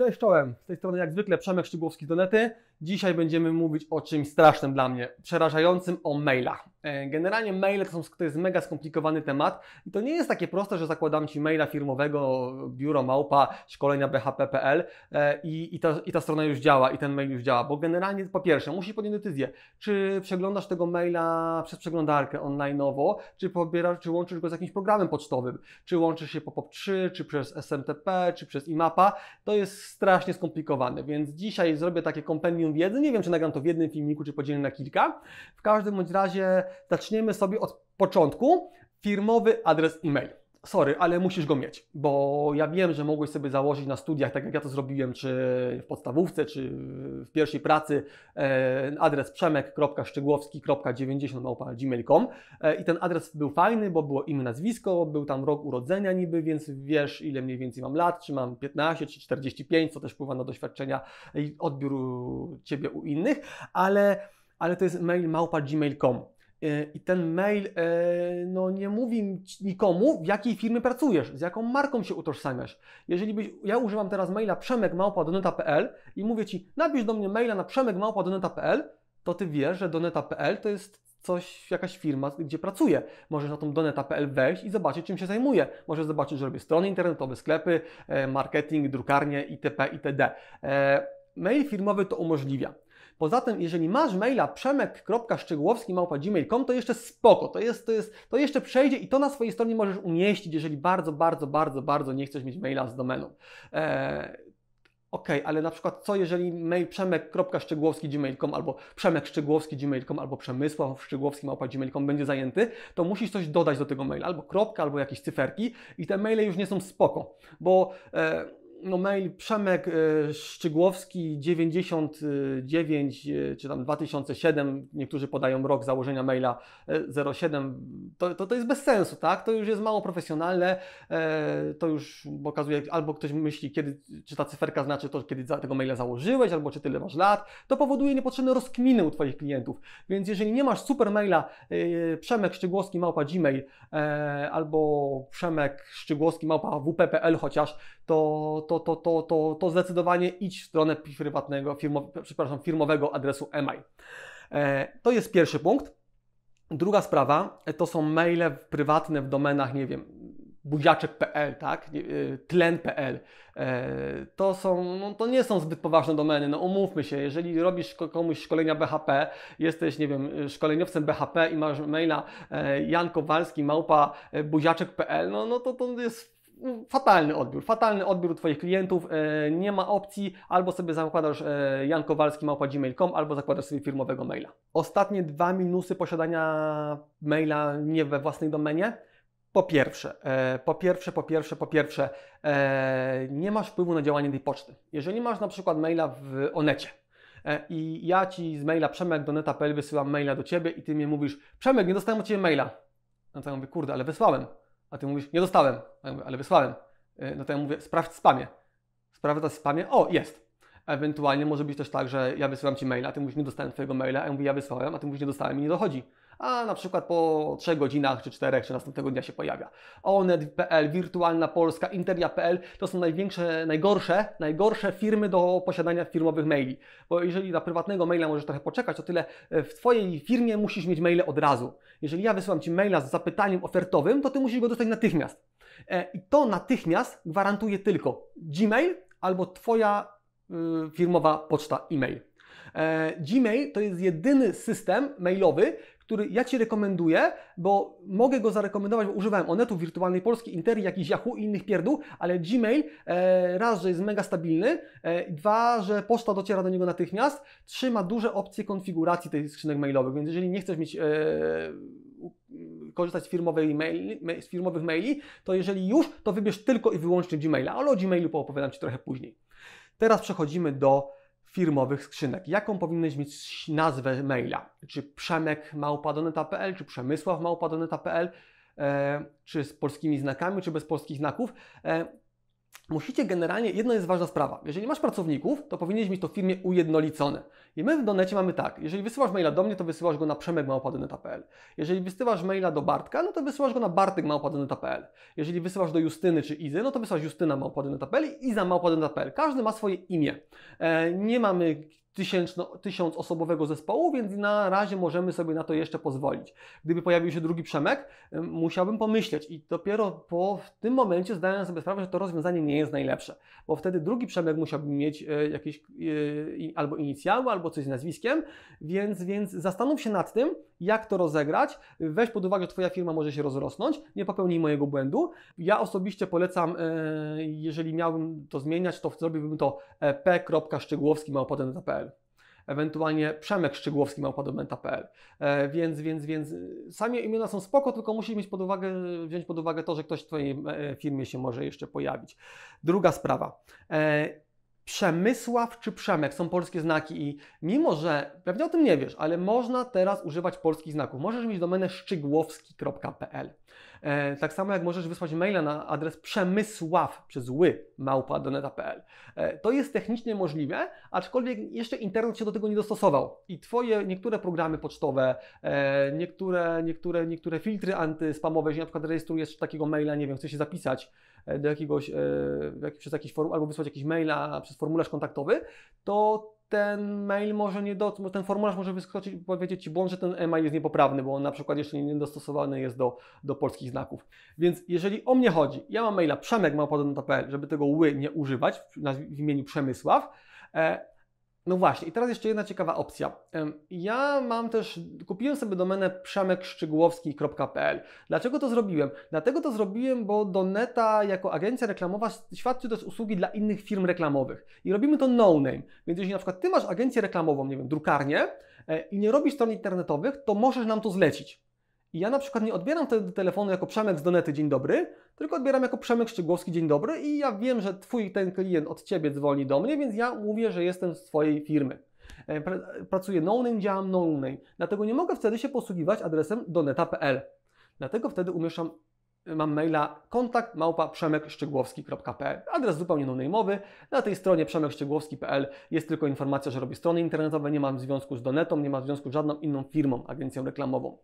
Cześć czołem, z tej strony jak zwykle Przemek Szczygłowski z Nety. Dzisiaj będziemy mówić o czymś strasznym dla mnie, przerażającym o mailach. E, generalnie maile to, są, to jest mega skomplikowany temat i to nie jest takie proste, że zakładam Ci maila firmowego, biuro małpa, szkolenia bhp.pl e, i, i, ta, i ta strona już działa i ten mail już działa, bo generalnie po pierwsze musisz podjąć decyzję, czy przeglądasz tego maila przez przeglądarkę online'owo, czy, pobierasz, czy łączysz go z jakimś programem pocztowym, czy łączysz się po POP3, czy przez SMTP, czy przez IMAPA. To jest strasznie skomplikowany, więc dzisiaj zrobię takie kompendium wiedzy. Nie wiem, czy nagram to w jednym filmiku, czy podzielę na kilka. W każdym bądź razie zaczniemy sobie od początku. Firmowy adres e-mail sorry, ale musisz go mieć, bo ja wiem, że mogłeś sobie założyć na studiach, tak jak ja to zrobiłem, czy w podstawówce, czy w pierwszej pracy, e, adres przemek.szczegłowski.90.gmail.com e, i ten adres był fajny, bo było imię, nazwisko, był tam rok urodzenia niby, więc wiesz, ile mniej więcej mam lat, czy mam 15, czy 45, co też wpływa na doświadczenia i odbiór Ciebie u innych, ale, ale to jest mail małpa.gmail.com. E, I ten mail e, no, nie mówi nikomu, w jakiej firmy pracujesz, z jaką marką się utożsamiasz. Jeżeli byś, ja używam teraz maila przemekmałpa.doneta.pl i mówię Ci, napisz do mnie maila na przemekmałpa.doneta.pl, to Ty wiesz, że doneta.pl to jest coś, jakaś firma, gdzie pracuję. Możesz na tą doneta.pl wejść i zobaczyć, czym się zajmuję. Możesz zobaczyć, że robię strony internetowe, sklepy, e, marketing, drukarnie itp. itd. Mail firmowy to umożliwia. Poza tym, jeżeli masz maila przemek.szczegółowski.gmail.com, to jeszcze spoko, to, jest, to, jest, to jeszcze przejdzie i to na swojej stronie możesz umieścić, jeżeli bardzo, bardzo, bardzo, bardzo nie chcesz mieć maila z domeną. E, OK, ale na przykład co jeżeli mail przemek.szczegłowski.gmail.com albo przemek.szczegłowski.gmail.com albo przemysław.szczegłowski.gmail.com będzie zajęty, to musisz coś dodać do tego maila, albo kropka, albo jakieś cyferki i te maile już nie są spoko, bo... E, no mail Przemek e, Szczygłowski 99 e, czy tam 2007, niektórzy podają rok założenia maila 07, e, to, to, to jest bez sensu, tak? To już jest mało profesjonalne, to już pokazuje, albo ktoś myśli, kiedy, czy ta cyferka znaczy to, kiedy tego maila założyłeś, albo czy tyle masz lat, to powoduje niepotrzebne rozkminy u Twoich klientów. Więc jeżeli nie masz super maila Przemek Szczygłowski małpa Gmail albo Przemek Szczygłowski małpa wp.pl chociaż, to, to, to, to, to, to zdecydowanie idź w stronę prywatnego, firmo, przepraszam, firmowego adresu e-mail. To jest pierwszy punkt. Druga sprawa e, to są maile prywatne w domenach, nie wiem, buziaczek.pl, tak? E, tlen.pl. E, to, są, no, to nie są zbyt poważne domeny. No umówmy się, jeżeli robisz komuś szkolenia BHP, jesteś, nie wiem, szkoleniowcem BHP i masz maila Jan Kowalski małpa buziaczek.pl, no, no to to jest fatalny odbiór, fatalny odbiór Twoich klientów, e, nie ma opcji, albo sobie zakładasz e, Jan Kowalski albo zakładasz sobie firmowego maila. Ostatnie dwa minusy posiadania maila nie we własnej domenie. Po pierwsze, e, po pierwsze, po pierwsze, po pierwsze, nie masz wpływu na działanie tej poczty. Jeżeli masz na przykład maila w Onecie, i ja ci z maila przemek do neta.pl wysyłam maila do ciebie i ty mi mówisz, Przemek, nie dostałem od ciebie maila. No to ja mówię, kurde, ale wysłałem. A ty mówisz, nie dostałem, ale wysłałem. Y, no to ja mówię, sprawdź spamie. Sprawdza spamie, o, jest. Ewentualnie może być też tak, że ja wysyłam ci maila, a ty mówisz, nie dostałem twojego maila, a ja mówię, ja wysłałem, a ty mówisz, nie dostałem i nie dochodzi a na przykład po 3 godzinach czy 4 czy następnego dnia się pojawia. Onet.pl, Wirtualna Polska, Interia.pl to są największe, najgorsze, najgorsze firmy do posiadania firmowych maili. Bo jeżeli na prywatnego maila możesz trochę poczekać, to tyle e, w Twojej firmie musisz mieć maile od razu. Jeżeli ja wysyłam Ci maila z zapytaniem ofertowym, to Ty musisz go dostać natychmiast. E, I to natychmiast gwarantuje tylko Gmail albo Twoja e, firmowa poczta e-mail. Gmail to jest jedyny system mailowy, który ja Ci rekomenduję, bo mogę go zarekomendować, bo używałem Onetu, Wirtualnej Polski, Interi, jakiś Yahoo i innych pierdół, ale Gmail e, raz, że jest mega stabilny, e, dwa, że poczta dociera do niego natychmiast, trzy, ma duże opcje konfiguracji tych skrzynek mailowych, więc jeżeli nie chcesz mieć... E, korzystać z, firmowej maili, z firmowych maili, to jeżeli już, to wybierz tylko i wyłącznie Gmaila, ale o Gmailu poopowiadam Ci trochę później. Teraz przechodzimy do firmowych skrzynek. Jaką powinieneś mieć nazwę maila? Czy przemek małpadoneta.pl, czy przemysław małpadoneta.pl, e, czy z polskimi znakami, czy bez polskich znaków. E, Musicie generalnie, jedna jest ważna sprawa. Jeżeli masz pracowników, to powinieneś mieć to w firmie ujednolicone. I my w Donecie mamy tak. Jeżeli wysyłasz maila do mnie, to wysyłasz go na przemegmałpadoneta.pl. Jeżeli wysyłasz maila do Bartka, no to wysyłasz go na bartykmałpadoneta.pl. Jeżeli wysyłasz do Justyny czy Izy, no to wysyłasz justynamałpadoneta.pl i izamałpadoneta.pl. Każdy ma swoje imię. E, nie mamy tysięczno, tysiącosobowego zespołu, więc na razie możemy sobie na to jeszcze pozwolić. Gdyby pojawił się drugi Przemek, musiałbym pomyśleć i dopiero po w tym momencie zdałem sobie sprawę, że to rozwiązanie nie jest najlepsze, bo wtedy drugi Przemek musiałby mieć e, jakieś e, albo inicjały, albo coś z nazwiskiem, więc, więc zastanów się nad tym, jak to rozegrać. Weź pod uwagę, że Twoja firma może się rozrosnąć, nie popełnij mojego błędu. Ja osobiście polecam, e, jeżeli miałbym to zmieniać, to zrobiłbym to e, p.szczegłowski.pl ewentualnie Przemek Szczygłowski małpadobenta.pl. E, więc, więc, więc same imiona są spoko, tylko musisz mieć pod uwagę, wziąć pod uwagę to, że ktoś w Twojej firmie się może jeszcze pojawić. Druga sprawa. Przemysław czy Przemek są polskie znaki i mimo, że pewnie o tym nie wiesz, ale można teraz używać polskich znaków. Możesz mieć domenę szczygłowski.pl. E, tak samo jak możesz wysłać maila na adres przemysław przez ły małpa.doneta.pl. E, to jest technicznie możliwe, aczkolwiek jeszcze internet się do tego nie dostosował i twoje niektóre programy pocztowe, e, niektóre, niektóre, niektóre filtry antyspamowe, jeśli na przykład rejestrujesz takiego maila, nie wiem, chcesz się zapisać, E, do jakiegoś, e, przez jakiś forum, albo wysłać jakiś maila przez formularz kontaktowy, to ten mail może nie do, ten formularz może wyskoczyć i powiedzieć Ci błąd, że ten e-mail jest niepoprawny, bo on na przykład jeszcze nie dostosowany jest do, do polskich znaków. Więc jeżeli o mnie chodzi, ja mam maila przemek.małpa.pl, żeby tego ły nie używać w, w imieniu Przemysław, e, no właśnie, i teraz jeszcze jedna ciekawa opcja. Ja mam też, kupiłem sobie domenę przemekszczygłowski.pl. Dlaczego to zrobiłem? Dlatego to zrobiłem, bo Doneta jako agencja reklamowa świadczy też usługi dla innych firm reklamowych. I robimy to no-name. Więc jeśli na przykład Ty masz agencję reklamową, nie wiem, drukarnię e, i nie robisz stron internetowych, to możesz nam to zlecić. I ja na przykład nie odbieram wtedy telefonu jako Przemek z Donety, dzień dobry, tylko odbieram jako Przemek Szczygłowski, dzień dobry i ja wiem, że twój ten klient od ciebie dzwoni do mnie, więc ja mówię, że jestem z twojej firmy. E, pracuję no-name, działam no-name, dlatego nie mogę wtedy się posługiwać adresem doneta.pl. Dlatego wtedy umieszczam mam maila kontakt małpa przemekszczygłowski.pl. Adres zupełnie no-name'owy. Na tej stronie przemekszczygłowski.pl jest tylko informacja, że robię strony internetowe, nie mam związku z Donetą, nie mam związku z żadną inną firmą, agencją reklamową.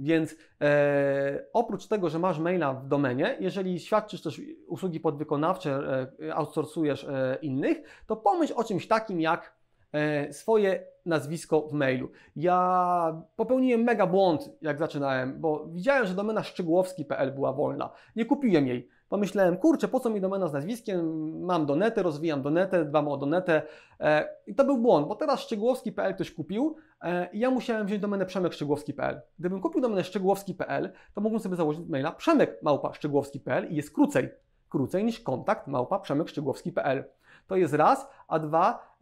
Więc e, oprócz tego, że masz maila w domenie, jeżeli świadczysz też usługi podwykonawcze, e, outsourcujesz e, innych, to pomyśl o czymś takim jak E, swoje nazwisko w mailu. Ja popełniłem mega błąd, jak zaczynałem, bo widziałem, że domena szczegółowski.pl była wolna. Nie kupiłem jej. Pomyślałem, kurczę, po co mi domena z nazwiskiem? Mam donetę, rozwijam donetę, dbam o donetę. E, I to był błąd, bo teraz szczegółowski.pl ktoś kupił e, i ja musiałem wziąć domenę przemek.szczegółowski.pl. Gdybym kupił domenę szczegółowski.pl, to mógłbym sobie założyć maila przemek małpa szczegółowski.pl i jest krócej. Krócej niż kontakt małpa przemek szczegółowski.pl. To jest raz, a dwa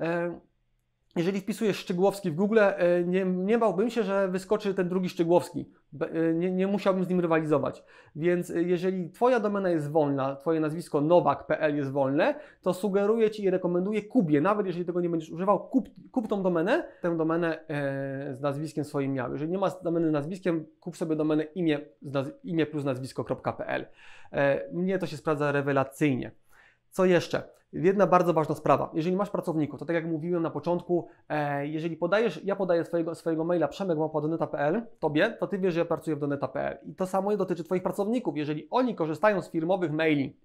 jeżeli wpisujesz Szczygłowski w Google, e, nie, nie bałbym się, że wyskoczy ten drugi Szczygłowski. E, nie, nie musiałbym z nim rywalizować. Więc e, jeżeli Twoja domena jest wolna, Twoje nazwisko nowak.pl jest wolne, to sugeruję Ci i rekomenduję Kubie, nawet jeżeli tego nie będziesz używał, kup, kup tą domenę, tę domenę e, z nazwiskiem swoim miał. Jeżeli nie masz domeny nazwiskiem, kup sobie domenę imię, imię plus nazwisko.pl. E, mnie to się sprawdza rewelacyjnie. Co jeszcze? Jedna bardzo ważna sprawa. Jeżeli masz pracowników, to tak jak mówiłem na początku, e, jeżeli podajesz, ja podaję swojego, swojego maila przemek.doneta.pl tobie, to ty wiesz, że ja pracuję w doneta.pl. I to samo dotyczy twoich pracowników. Jeżeli oni korzystają z firmowych maili,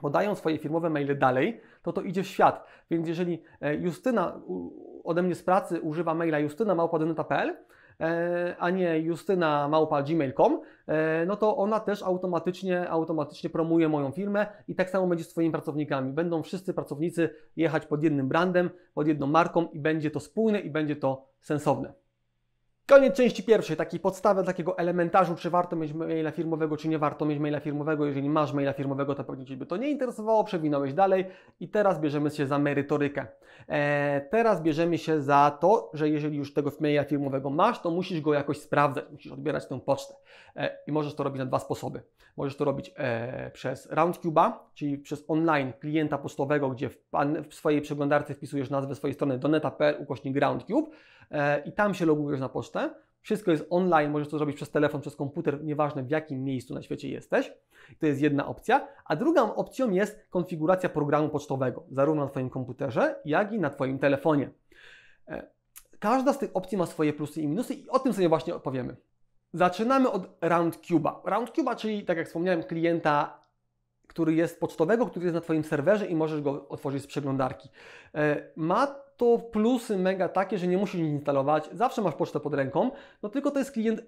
podają swoje firmowe maile dalej, to to idzie w świat. Więc jeżeli e, Justyna ode mnie z pracy używa maila justyna.małpa.doneta.pl, E, a nie Justyna Małpa gmail.com, e, no to ona też automatycznie, automatycznie promuje moją firmę i tak samo będzie z Twoimi pracownikami. Będą wszyscy pracownicy jechać pod jednym brandem, pod jedną marką i będzie to spójne i będzie to sensowne. Koniec części pierwszej, taki podstawy, takiego elementarzu, czy warto mieć maila firmowego, czy nie warto mieć maila firmowego. Jeżeli masz maila firmowego, to pewnie Cię by to nie interesowało, przewinąłeś dalej i teraz bierzemy się za merytorykę. Eee, teraz bierzemy się za to, że jeżeli już tego maila firmowego masz, to musisz go jakoś sprawdzać, musisz odbierać tę pocztę. Eee, I możesz to robić na dwa sposoby. Możesz to robić eee, przez RoundCube'a, czyli przez online klienta pocztowego, gdzie w, pan, w swojej przeglądarce wpisujesz nazwę swojej strony doneta.pl ukośnik RoundCube, E, i tam się logujesz na pocztę. Wszystko jest online, możesz to zrobić przez telefon, przez komputer, nieważne w jakim miejscu na świecie jesteś. To jest jedna opcja. A drugą opcją jest konfiguracja programu pocztowego, zarówno na Twoim komputerze, jak i na Twoim telefonie. E, każda z tych opcji ma swoje plusy i minusy i o tym sobie właśnie opowiemy. Zaczynamy od RoundCube'a. RoundCube'a, czyli tak jak wspomniałem, klienta, który jest pocztowego, który jest na Twoim serwerze i możesz go otworzyć z przeglądarki. E, ma to plusy mega takie, że nie musisz nic instalować, zawsze masz pocztę pod ręką, no tylko to jest klient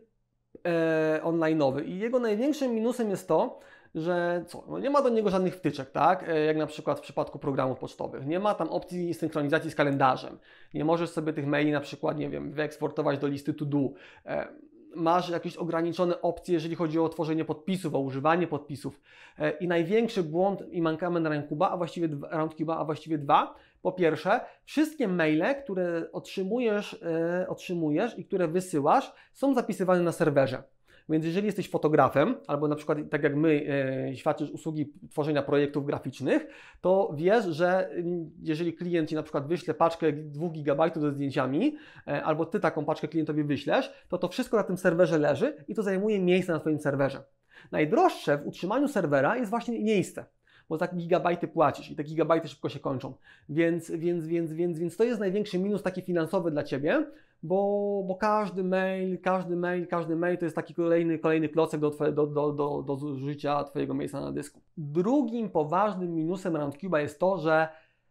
e, online'owy i jego największym minusem jest to, że co, no nie ma do niego żadnych wtyczek, tak? E, jak na przykład w przypadku programów pocztowych. Nie ma tam opcji synchronizacji z kalendarzem. Nie możesz sobie tych maili na przykład, nie wiem, wyeksportować do listy to do. E, masz jakieś ograniczone opcje, jeżeli chodzi o tworzenie podpisów, o używanie podpisów. E, I największy błąd i mankament Rankuba, a właściwie Roundcube'a, a właściwie dwa, po pierwsze, wszystkie maile, które otrzymujesz, yy, otrzymujesz i które wysyłasz, są zapisywane na serwerze. Więc jeżeli jesteś fotografem, albo na przykład tak jak my yy, świadczysz usługi tworzenia projektów graficznych, to wiesz, że yy, jeżeli klient ci na przykład wyśle paczkę 2 GB ze zdjęciami, yy, albo ty taką paczkę klientowi wyślesz, to to wszystko na tym serwerze leży i to zajmuje miejsce na swoim serwerze. Najdroższe w utrzymaniu serwera jest właśnie miejsce bo za gigabajty płacisz i te gigabajty szybko się kończą. Więc, więc, więc, więc, więc to jest największy minus taki finansowy dla Ciebie, bo, bo każdy mail, każdy mail, każdy mail to jest taki kolejny, kolejny klocek do, do, do, do, do zużycia Twojego miejsca na dysku. Drugim poważnym minusem RoundCube'a jest to, że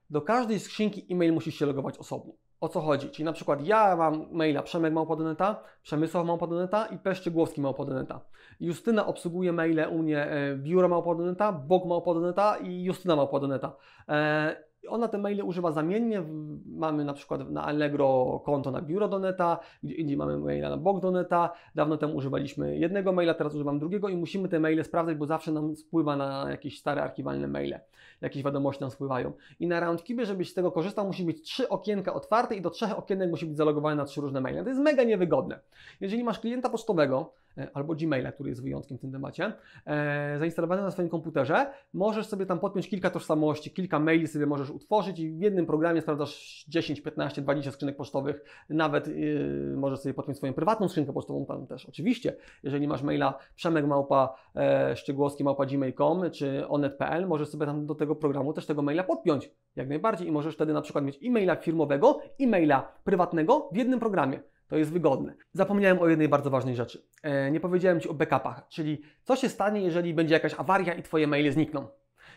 do każdej skrzynki e-mail musisz się logować osobno o co chodzi. Czyli na przykład ja mam maila Przemek Małpodoneta, Przemysław Małpodoneta i P. Szczegłowski Małpodoneta. Justyna obsługuje maile u mnie e, Biuro Małpodoneta, Bog Małpodoneta i Justyna Małpodoneta. E, ona te maile używa zamiennie. Mamy na przykład na Allegro konto na biuro Doneta, gdzie indziej mamy maila na bok Doneta. Dawno temu używaliśmy jednego maila, teraz używam drugiego i musimy te maile sprawdzać, bo zawsze nam spływa na jakieś stare archiwalne maile. Jakieś wiadomości nam spływają. I na RoundKibie, żebyś z tego korzystał, musi być trzy okienka otwarte i do trzech okienek musi być zalogowane na trzy różne maile. To jest mega niewygodne. Jeżeli masz klienta pocztowego, E, albo Gmaila, który jest wyjątkiem w tym temacie, e, zainstalowany na swoim komputerze, możesz sobie tam podpiąć kilka tożsamości, kilka maili sobie możesz utworzyć i w jednym programie sprawdzasz 10, 15, 20 skrzynek pocztowych, nawet yy, możesz sobie podpiąć swoją prywatną skrzynkę pocztową tam też. Oczywiście, jeżeli masz maila przemegmałpa e, szczegółowski małpa gmail.com czy onet.pl, możesz sobie tam do tego programu też tego maila podpiąć, jak najbardziej i możesz wtedy na przykład mieć e-maila firmowego, e-maila prywatnego w jednym programie. To jest wygodne. Zapomniałem o jednej bardzo ważnej rzeczy. E, nie powiedziałem Ci o backupach, czyli co się stanie, jeżeli będzie jakaś awaria i Twoje maile znikną.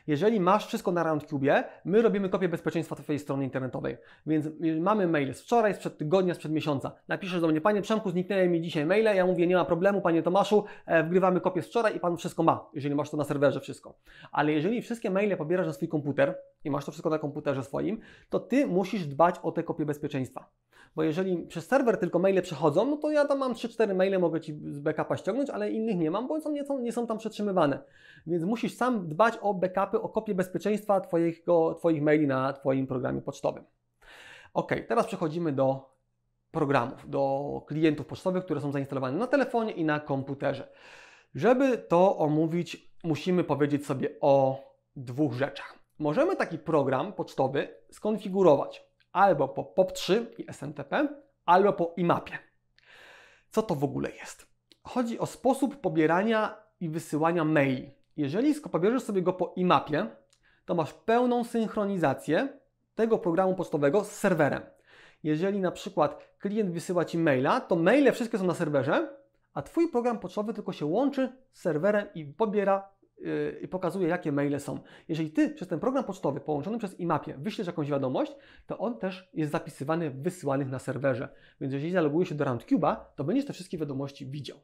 Jeżeli masz wszystko na Roundcube, my robimy kopię bezpieczeństwa Twojej strony internetowej. Więc y, mamy maile z wczoraj, sprzed tygodnia, sprzed miesiąca. Napiszesz do mnie, Panie Przemku, zniknęły mi dzisiaj maile. Ja mówię, nie ma problemu, Panie Tomaszu, e, wgrywamy kopię z wczoraj i Pan wszystko ma, jeżeli masz to na serwerze wszystko. Ale jeżeli wszystkie maile pobierasz na swój komputer i masz to wszystko na komputerze swoim, to Ty musisz dbać o te kopie bezpieczeństwa bo jeżeli przez serwer tylko maile przechodzą, no to ja tam mam 3-4 maile, mogę Ci z backupa ściągnąć, ale innych nie mam, bo nie, nie są tam przetrzymywane. Więc musisz sam dbać o backupy, o kopię bezpieczeństwa twojego, Twoich maili na Twoim programie pocztowym. Ok, teraz przechodzimy do programów, do klientów pocztowych, które są zainstalowane na telefonie i na komputerze. Żeby to omówić, musimy powiedzieć sobie o dwóch rzeczach. Możemy taki program pocztowy skonfigurować albo po POP3 i SMTP, albo po IMAP-ie. Co to w ogóle jest? Chodzi o sposób pobierania i wysyłania maili. Jeżeli pobierzesz sobie go po IMAP-ie, to masz pełną synchronizację tego programu pocztowego z serwerem. Jeżeli na przykład klient wysyła Ci maila, to maile wszystkie są na serwerze, a Twój program pocztowy tylko się łączy z serwerem i pobiera Yy, i pokazuje, jakie maile są. Jeżeli ty przez ten program pocztowy połączony przez IMAPie wyślesz jakąś wiadomość, to on też jest zapisywany w wysyłanych na serwerze. Więc jeżeli zalogujesz się do RoundCube'a, to będziesz te wszystkie wiadomości widział.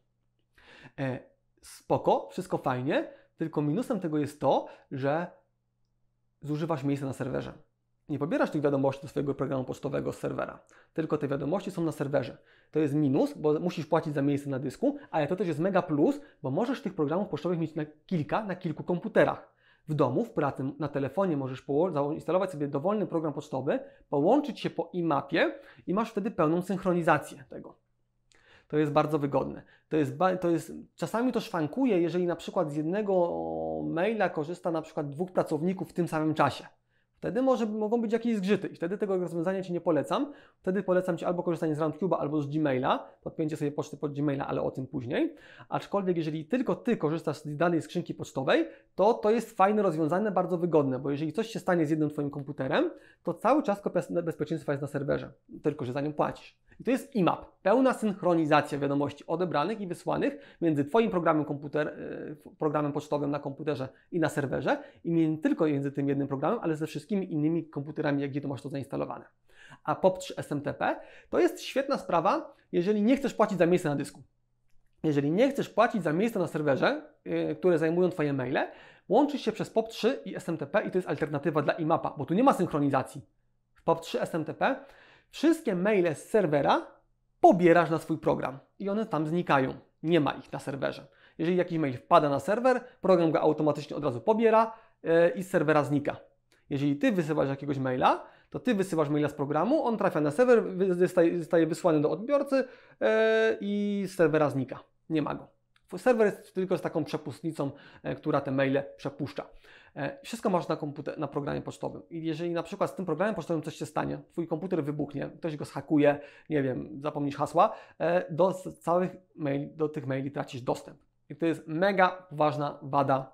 E, spoko, wszystko fajnie, tylko minusem tego jest to, że zużywasz miejsce na serwerze nie pobierasz tych wiadomości do swojego programu pocztowego z serwera, tylko te wiadomości są na serwerze. To jest minus, bo musisz płacić za miejsce na dysku, ale to też jest mega plus, bo możesz tych programów pocztowych mieć na kilka, na kilku komputerach. W domu, w pracy, na telefonie możesz zainstalować sobie dowolny program pocztowy, połączyć się po e-mapie i masz wtedy pełną synchronizację tego. To jest bardzo wygodne. To jest, to jest, czasami to szwankuje, jeżeli na przykład z jednego maila korzysta na przykład dwóch pracowników w tym samym czasie wtedy może, mogą być jakieś zgrzyty i wtedy tego rozwiązania Ci nie polecam. Wtedy polecam Ci albo korzystanie z Roundcube'a, albo z Gmaila, podpięcie sobie poczty pod Gmaila, ale o tym później. Aczkolwiek jeżeli tylko Ty korzystasz z danej skrzynki pocztowej, to to jest fajne rozwiązanie, bardzo wygodne, bo jeżeli coś się stanie z jednym Twoim komputerem, to cały czas kopia bezpieczeństwa jest na serwerze, tylko że za nią płacisz. I to jest IMAP, pełna synchronizacja wiadomości odebranych i wysłanych między Twoim programem, komputer, e, programem pocztowym na komputerze i na serwerze i nie tylko między tym jednym programem, ale ze wszystkimi innymi komputerami, gdzie to masz to zainstalowane. A POP3 SMTP to jest świetna sprawa, jeżeli nie chcesz płacić za miejsce na dysku. Jeżeli nie chcesz płacić za miejsce na serwerze, e, które zajmują Twoje maile, łączysz się przez POP3 i SMTP i to jest alternatywa dla IMAP-a, bo tu nie ma synchronizacji. W POP3 SMTP Wszystkie maile z serwera pobierasz na swój program i one tam znikają. Nie ma ich na serwerze. Jeżeli jakiś mail wpada na serwer, program go automatycznie od razu pobiera e, i z serwera znika. Jeżeli ty wysyłasz jakiegoś maila, to ty wysyłasz maila z programu, on trafia na serwer, zostaje wysłany do odbiorcy e, i z serwera znika. Nie ma go. Serwer jest tylko z taką przepustnicą, e, która te maile przepuszcza. E, wszystko masz na, komputer, na programie pocztowym. I jeżeli na przykład z tym programem pocztowym coś się stanie, twój komputer wybuchnie, ktoś go schakuje, nie wiem, zapomnisz hasła, e, do całych maili, do tych maili tracisz dostęp. I to jest mega poważna wada,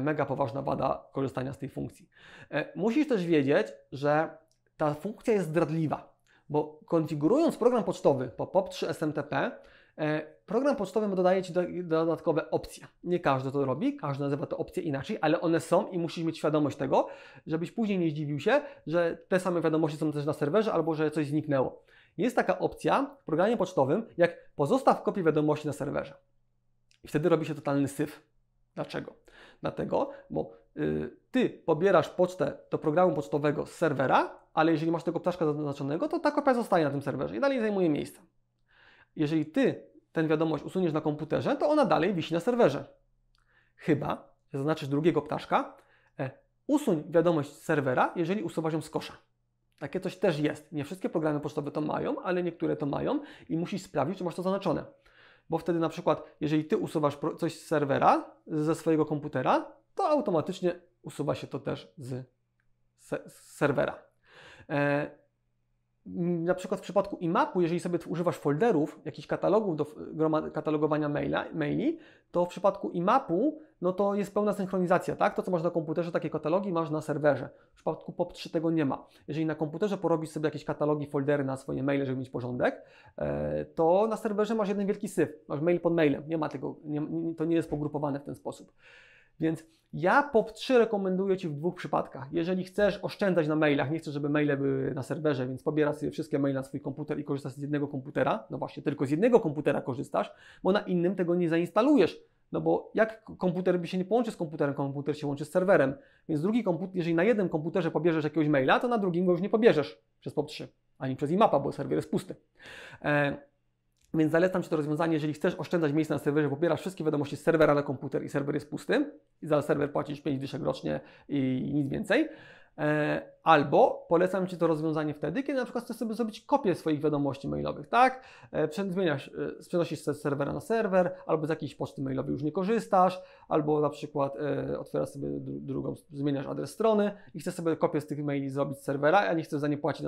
mega poważna wada korzystania z tej funkcji. Musisz też wiedzieć, że ta funkcja jest zdradliwa, bo konfigurując program pocztowy po POP3 SMTP, Program pocztowy dodaje Ci dodatkowe opcje. Nie każdy to robi, każdy nazywa to opcje inaczej, ale one są i musisz mieć świadomość tego, żebyś później nie zdziwił się, że te same wiadomości są też na serwerze albo że coś zniknęło. Jest taka opcja w programie pocztowym, jak pozostaw kopię wiadomości na serwerze. I wtedy robi się totalny syf. Dlaczego? Dlatego, bo y, ty pobierasz pocztę do programu pocztowego z serwera, ale jeżeli masz tego ptaszka zaznaczonego, to ta kopia zostaje na tym serwerze i dalej zajmuje miejsce. Jeżeli ty tę wiadomość usuniesz na komputerze, to ona dalej wisi na serwerze. Chyba, że zaznaczysz drugiego ptaszka, e, usuń wiadomość z serwera, jeżeli usuwasz ją z kosza. Takie coś też jest. Nie wszystkie programy pocztowe to mają, ale niektóre to mają i musisz sprawdzić, czy masz to zaznaczone. Bo wtedy na przykład, jeżeli ty usuwasz coś z serwera, ze swojego komputera, to automatycznie usuwa się to też z, se z serwera. E, na przykład w przypadku IMAP-u, jeżeli sobie używasz folderów, jakichś katalogów do katalogowania maila, maili, to w przypadku IMAP-u no to jest pełna synchronizacja, tak? To, co masz na komputerze, takie katalogi masz na serwerze. W przypadku POP3 tego nie ma. Jeżeli na komputerze porobisz sobie jakieś katalogi, foldery na swoje maile, żeby mieć porządek, e, to na serwerze masz jeden wielki syf. Masz mail pod mailem. Nie ma tego, nie, to nie jest pogrupowane w ten sposób. Więc ja POP 3 rekomenduję Ci w dwóch przypadkach. Jeżeli chcesz oszczędzać na mailach, nie chcę, żeby maile były na serwerze, więc pobierasz sobie wszystkie maile na swój komputer i korzystasz z jednego komputera. No właśnie, tylko z jednego komputera korzystasz, bo na innym tego nie zainstalujesz. No bo jak komputer by się nie połączy z komputerem, komputer się łączy z serwerem. Więc drugi komputer, jeżeli na jednym komputerze pobierzesz jakiegoś maila, to na drugim go już nie pobierzesz przez POP 3, ani przez IMAPA, bo serwer jest pusty. E, więc zalecam Ci to rozwiązanie, jeżeli chcesz oszczędzać miejsca na serwerze, pobierasz wszystkie wiadomości z serwera na komputer i serwer jest pusty i za serwer płacisz 5 dyszek rocznie i nic więcej. E, albo polecam Ci to rozwiązanie wtedy, kiedy na przykład chcesz sobie zrobić kopię swoich wiadomości mailowych, tak? E, zmieniasz, e, przenosisz z serwera na serwer, albo z jakiejś poczty mailowej już nie korzystasz, albo na przykład otwierasz sobie drugą, zmieniasz adres strony i chcesz sobie kopię z tych maili zrobić z serwera, a nie chcesz za nie płacić,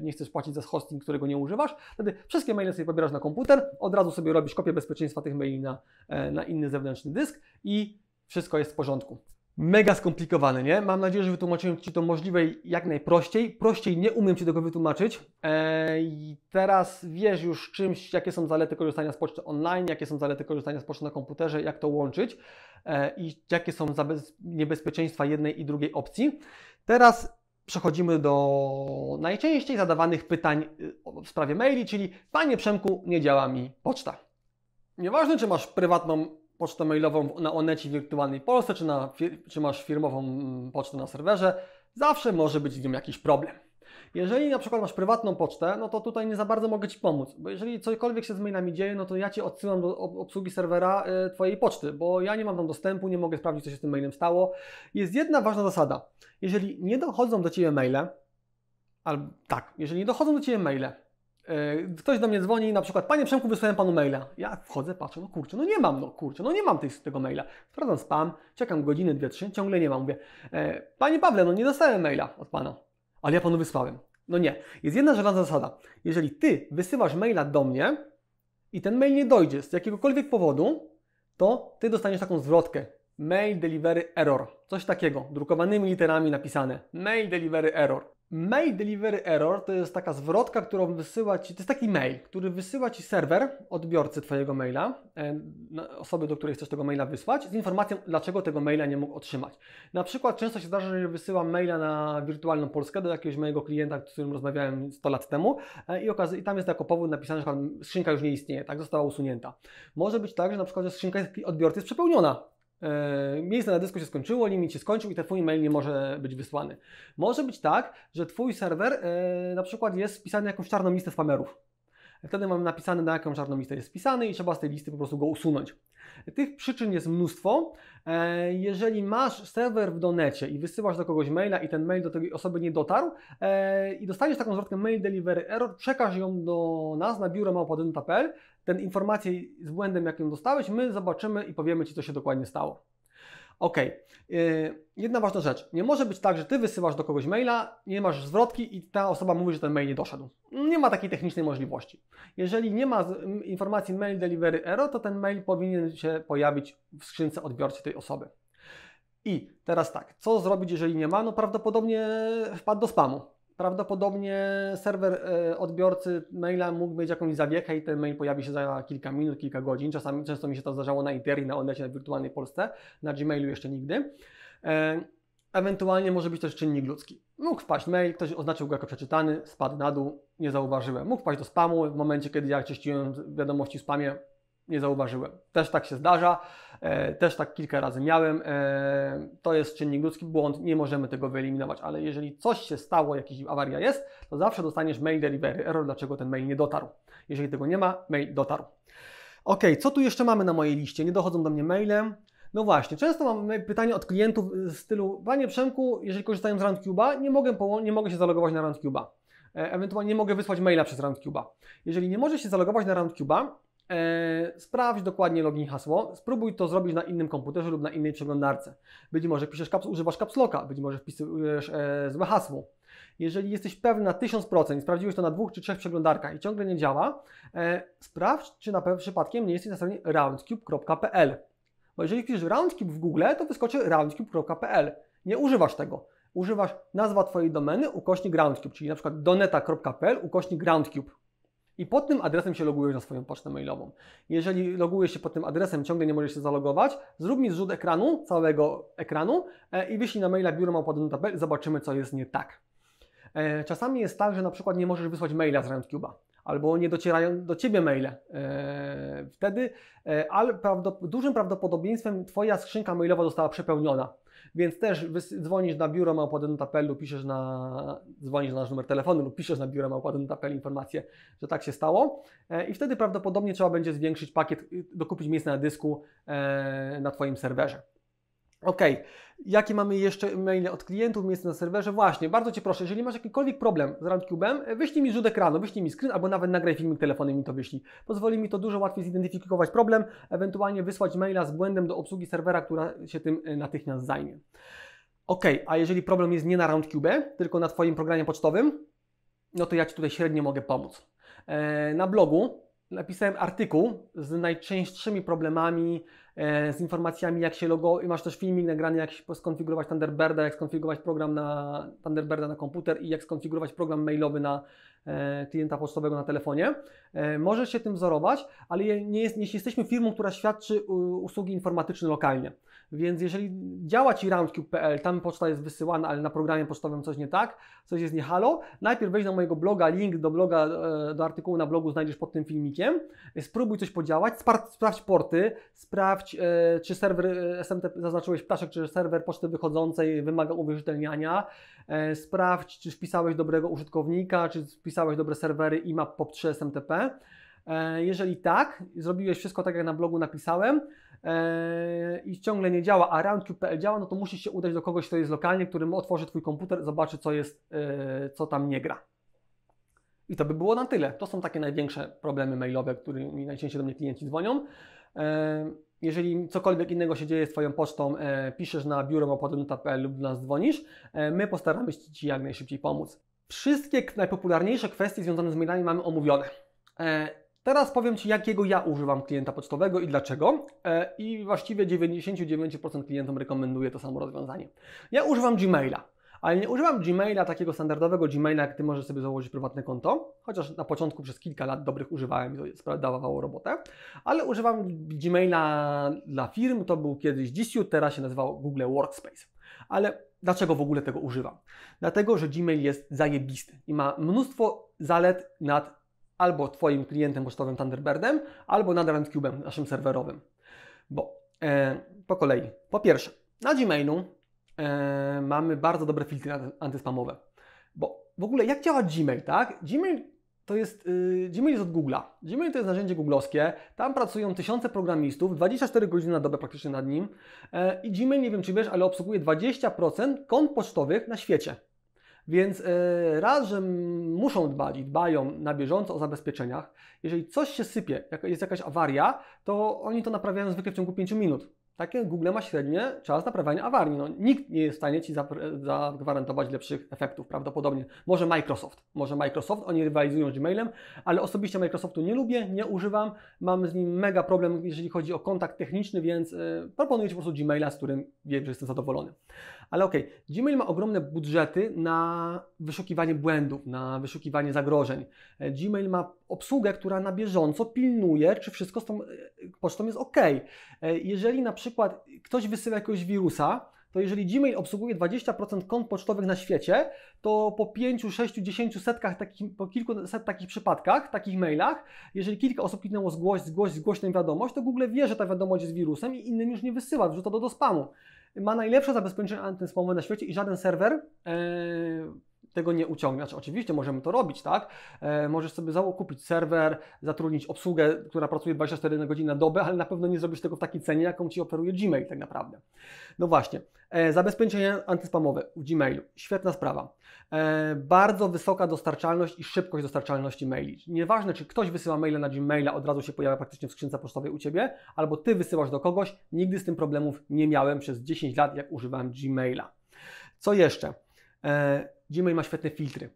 nie chcesz płacić za hosting, którego nie używasz, wtedy wszystkie maile sobie pobierasz na komputer, od razu sobie robisz kopię bezpieczeństwa tych maili na, na inny zewnętrzny dysk i wszystko jest w porządku mega skomplikowany, nie? Mam nadzieję, że wytłumaczyłem Ci to możliwej jak najprościej. Prościej nie umiem Ci tego wytłumaczyć. Eee, teraz wiesz już czymś, jakie są zalety korzystania z poczty online, jakie są zalety korzystania z poczty na komputerze, jak to łączyć eee, i jakie są niebezpieczeństwa jednej i drugiej opcji. Teraz przechodzimy do najczęściej zadawanych pytań e, w sprawie maili, czyli Panie Przemku, nie działa mi poczta. Nieważne, czy masz prywatną pocztę mailową na Onecie Wirtualnej Polsce, czy, na, czy masz firmową mm, pocztę na serwerze, zawsze może być z nią jakiś problem. Jeżeli na przykład masz prywatną pocztę, no to tutaj nie za bardzo mogę Ci pomóc, bo jeżeli cokolwiek się z mailami dzieje, no to ja Cię odsyłam do obsługi serwera y, Twojej poczty, bo ja nie mam tam dostępu, nie mogę sprawdzić, co się z tym mailem stało. Jest jedna ważna zasada. Jeżeli nie dochodzą do Ciebie maile, albo tak, jeżeli nie dochodzą do Ciebie maile, E, ktoś do mnie dzwoni na przykład, panie Przemku, wysłałem panu maila. Ja wchodzę, patrzę, no kurczę, no nie mam, no kurczę, no nie mam tej, tego maila. Sprawdzam spam, czekam godziny, dwie, trzy, ciągle nie mam. Mówię, e, panie Pawle, no nie dostałem maila od pana, ale ja panu wysłałem. No nie. Jest jedna żelazna zasada. Jeżeli ty wysyłasz maila do mnie i ten mail nie dojdzie z jakiegokolwiek powodu, to ty dostaniesz taką zwrotkę. Mail delivery error. Coś takiego, drukowanymi literami napisane. Mail delivery error. Mail delivery error to jest taka zwrotka, którą wysyła ci, to jest taki mail, który wysyła ci serwer odbiorcy twojego maila, e, osoby, do której chcesz tego maila wysłać, z informacją, dlaczego tego maila nie mógł otrzymać. Na przykład często się zdarza, że wysyła maila na wirtualną Polskę do jakiegoś mojego klienta, z którym rozmawiałem 100 lat temu e, i, okazji, i tam jest jako powód napisane, że skrzynka już nie istnieje, tak została usunięta. Może być tak, że na przykład skrzynka odbiorcy jest przepełniona, E, miejsce na dysku się skończyło, limit się skończył i ten twój mail nie może być wysłany. Może być tak, że twój serwer e, na przykład jest wpisany jakąś czarną listę spamerów. Wtedy mamy napisane, na jaką czarną listę jest wpisany i trzeba z tej listy po prostu go usunąć. Tych przyczyn jest mnóstwo. E, jeżeli masz serwer w donecie i wysyłasz do kogoś maila i ten mail do tej osoby nie dotarł e, i dostaniesz taką zwrotkę mail delivery error, przekaż ją do nas na biuro małpadyn.pl, ten informację z błędem, jakim dostałeś, my zobaczymy i powiemy Ci, co się dokładnie stało. Ok, jedna ważna rzecz. Nie może być tak, że ty wysyłasz do kogoś maila, nie masz zwrotki i ta osoba mówi, że ten mail nie doszedł. Nie ma takiej technicznej możliwości. Jeżeli nie ma informacji mail delivery error, to ten mail powinien się pojawić w skrzynce odbiorcy tej osoby. I teraz tak, co zrobić, jeżeli nie ma? No prawdopodobnie wpadł do spamu prawdopodobnie serwer e, odbiorcy maila mógł mieć jakąś zawiechę i ten mail pojawi się za kilka minut, kilka godzin. Czasami często mi się to zdarzało na Interii, na Onecie, na Wirtualnej Polsce, na Gmailu jeszcze nigdy. E, ewentualnie może być też czynnik ludzki. Mógł wpaść mail, ktoś oznaczył go jako przeczytany, spadł na dół, nie zauważyłem. Mógł wpaść do spamu w momencie, kiedy ja czyściłem wiadomości w spamie, nie zauważyłem. Też tak się zdarza. E, też tak kilka razy miałem. E, to jest czynnik ludzki, błąd, nie możemy tego wyeliminować, ale jeżeli coś się stało, jakaś awaria jest, to zawsze dostaniesz mail delivery, error, dlaczego ten mail nie dotarł. Jeżeli tego nie ma, mail dotarł. Ok, co tu jeszcze mamy na mojej liście? Nie dochodzą do mnie maile. No właśnie, często mam pytanie od klientów y, w stylu, panie Przemku, jeżeli korzystają z RoundCube'a, nie mogę, nie mogę się zalogować na RoundCube'a. E, ewentualnie nie mogę wysłać maila przez RoundCube'a. Jeżeli nie możesz się zalogować na RoundCube'a, E, sprawdź dokładnie login i hasło. Spróbuj to zrobić na innym komputerze lub na innej przeglądarce. Być może piszesz kaps, używasz kapsloka, być może wpisujesz e, złe hasło. Jeżeli jesteś pewny na 1000%, sprawdziłeś to na dwóch czy trzech przeglądarkach i ciągle nie działa, e, sprawdź, czy na pewno przypadkiem nie jesteś na stronie roundcube.pl. Bo jeżeli wpiszesz roundcube w Google, to wyskoczy roundcube.pl. Nie używasz tego. Używasz nazwa Twojej domeny ukośnik roundcube, czyli na przykład doneta.pl ukośnik roundcube. I pod tym adresem się logujesz na swoją pocztę mailową. Jeżeli logujesz się pod tym adresem, ciągle nie możesz się zalogować, zrób mi zrzut ekranu, całego ekranu e, i wyślij na maila i zobaczymy co jest nie tak. E, czasami jest tak, że na przykład nie możesz wysłać maila z RoundCube'a albo nie docierają do Ciebie maile. E, wtedy ale prawdop dużym prawdopodobieństwem Twoja skrzynka mailowa została przepełniona. Więc też dzwonisz na biuro małpa.pl lub piszesz na, dzwonisz na nasz numer telefonu lub piszesz na biuro małpa.pl informację, że tak się stało e, i wtedy prawdopodobnie trzeba będzie zwiększyć pakiet, y, dokupić miejsce na dysku e, na Twoim serwerze. OK. Jakie mamy jeszcze maile od klientów, miejsce na serwerze? Właśnie, bardzo Cię proszę, jeżeli masz jakikolwiek problem z Roundcube'em, wyślij mi rzut ekranu, wyślij mi screen, albo nawet nagraj filmik telefonem mi to wyślij. Pozwoli mi to dużo łatwiej zidentyfikować problem, ewentualnie wysłać maila z błędem do obsługi serwera, która się tym e, natychmiast zajmie. OK, a jeżeli problem jest nie na Roundcube, tylko na Twoim programie pocztowym, no to ja Ci tutaj średnio mogę pomóc. E, na blogu napisałem artykuł z najczęstszymi problemami, e, z informacjami jak się logo... I masz też filmik nagrany jak skonfigurować Thunderbirda, jak skonfigurować program na Thunderbirda na komputer i jak skonfigurować program mailowy na E, klienta pocztowego na telefonie. E, Możesz się tym wzorować, ale nie, jest, nie jesteśmy firmą, która świadczy usługi informatyczne lokalnie. Więc jeżeli działa Ci roundcube.pl, tam poczta jest wysyłana, ale na programie pocztowym coś nie tak, coś jest nie halo, najpierw wejdź na mojego bloga, link do bloga, e, do artykułu na blogu znajdziesz pod tym filmikiem, spróbuj coś podziałać, sprawdź porty, sprawdź czy serwer SMTP, zaznaczyłeś ptaszek, czy serwer poczty wychodzącej wymaga uwierzytelniania, E, sprawdź, czy wpisałeś dobrego użytkownika, czy wpisałeś dobre serwery IMAP POP 3 e, SMTP. Jeżeli tak, zrobiłeś wszystko tak, jak na blogu napisałem e, i ciągle nie działa, a RoundCube.pl działa, no to musisz się udać do kogoś, kto jest lokalnie, którym otworzy Twój komputer, zobaczy, co, jest, co tam nie gra. I to by było na tyle. To są takie największe problemy mailowe, którymi najczęściej do mnie klienci dzwonią jeżeli cokolwiek innego się dzieje z Twoją pocztą, e, piszesz na biuromopodnuta.pl lub do nas dzwonisz, e, my postaramy się Ci jak najszybciej pomóc. Wszystkie najpopularniejsze kwestie związane z mailami mamy omówione. E, teraz powiem Ci, jakiego ja używam klienta pocztowego i dlaczego. E, I właściwie 99% klientom rekomenduje to samo rozwiązanie. Ja używam Gmaila. Ale nie używam Gmaila, takiego standardowego Gmaila, gdy możesz sobie założyć prywatne konto, chociaż na początku przez kilka lat dobrych używałem i to dawało robotę, ale używam Gmaila dla firm, to był kiedyś G teraz się nazywał Google Workspace. Ale dlaczego w ogóle tego używam? Dlatego, że Gmail jest zajebisty i ma mnóstwo zalet nad albo Twoim klientem pocztowym Thunderbirdem, albo nad RandCube'em, naszym serwerowym. Bo e, po kolei, po pierwsze, na Gmailu E, mamy bardzo dobre filtry antyspamowe. Bo w ogóle jak działa Gmail, tak? Gmail to jest, y, Gmail jest od Google'a. Gmail to jest narzędzie googlowskie, tam pracują tysiące programistów, 24 godziny na dobę praktycznie nad nim e, i Gmail, nie wiem czy wiesz, ale obsługuje 20% kont pocztowych na świecie. Więc e, raz, że muszą dbać i dbają na bieżąco o zabezpieczeniach, jeżeli coś się sypie, jak jest jakaś awaria, to oni to naprawiają zwykle w ciągu 5 minut. Takie Google ma średnie czas naprawiania awarii. No, nikt nie jest w stanie Ci e, zagwarantować lepszych efektów prawdopodobnie. Może Microsoft. Może Microsoft, oni rywalizują z Gmailem, ale osobiście Microsoftu nie lubię, nie używam. Mam z nim mega problem, jeżeli chodzi o kontakt techniczny, więc yy, proponuję Ci po prostu Gmaila, z którym wiem, że jestem zadowolony. Ale okej, okay, Gmail ma ogromne budżety na wyszukiwanie błędów, na wyszukiwanie zagrożeń. E, Gmail ma obsługę, która na bieżąco pilnuje, czy wszystko z tą e, pocztą jest ok. E, jeżeli na przykład ktoś wysyła jakiegoś wirusa, to jeżeli Gmail obsługuje 20% kont pocztowych na świecie, to po 5, 6, 10 setkach, takich, po set takich przypadkach, takich mailach, jeżeli kilka osób kliknęło zgłoś, zgłoś, zgłoś tę wiadomość, to Google wie, że ta wiadomość jest wirusem i innym już nie wysyła, wrzuca to do spamu ma najlepsze zabezpieczenie antyspamowe na świecie i żaden serwer e, tego nie uciągnąć. Znaczy, oczywiście możemy to robić, tak? E, możesz sobie zakupić serwer, zatrudnić obsługę, która pracuje 24 godziny na dobę, ale na pewno nie zrobisz tego w takiej cenie, jaką ci oferuje Gmail tak naprawdę. No właśnie, e, zabezpieczenie antyspamowe w Gmailu. Świetna sprawa. E, bardzo wysoka dostarczalność i szybkość dostarczalności maili. Nieważne, czy ktoś wysyła maila na Gmaila, od razu się pojawia praktycznie w skrzynce pocztowej u Ciebie, albo Ty wysyłasz do kogoś, nigdy z tym problemów nie miałem przez 10 lat, jak używałem Gmaila. Co jeszcze? E, Gmail ma świetne filtry.